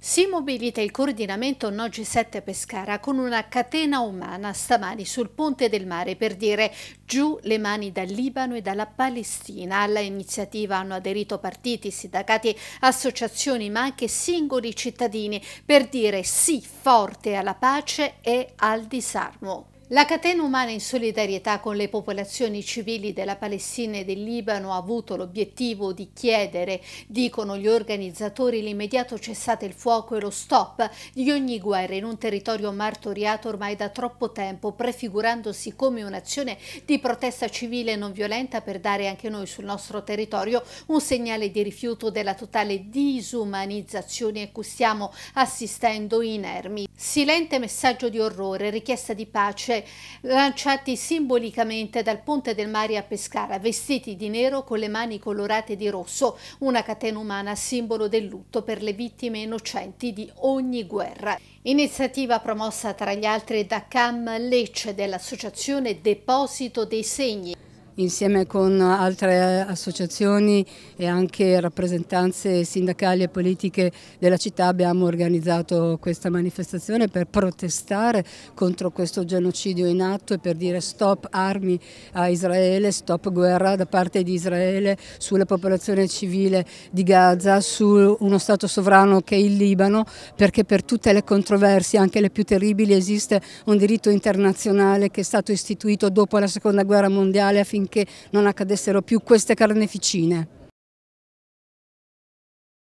Si mobilita il coordinamento No 7 Pescara con una catena umana stamani sul ponte del mare per dire giù le mani dal Libano e dalla Palestina. Alla iniziativa hanno aderito partiti, sindacati, associazioni ma anche singoli cittadini per dire sì forte alla pace e al disarmo. La catena umana in solidarietà con le popolazioni civili della Palestina e del Libano ha avuto l'obiettivo di chiedere, dicono gli organizzatori, l'immediato cessate il fuoco e lo stop di ogni guerra in un territorio martoriato ormai da troppo tempo, prefigurandosi come un'azione di protesta civile non violenta per dare anche noi sul nostro territorio un segnale di rifiuto della totale disumanizzazione a cui stiamo assistendo inermi. Silente messaggio di orrore, richiesta di pace lanciati simbolicamente dal ponte del mare a Pescara, vestiti di nero con le mani colorate di rosso, una catena umana simbolo del lutto per le vittime innocenti di ogni guerra. Iniziativa promossa tra gli altri da CAM Lecce dell'Associazione Deposito dei Segni insieme con altre associazioni e anche rappresentanze sindacali e politiche della città abbiamo organizzato questa manifestazione per protestare contro questo genocidio in atto e per dire stop armi a Israele, stop guerra da parte di Israele sulla popolazione civile di Gaza, su uno Stato sovrano che è il Libano, perché per tutte le controversie, anche le più terribili, esiste un diritto internazionale che è stato istituito dopo la seconda guerra mondiale affinché affinché non accadessero più queste carneficine.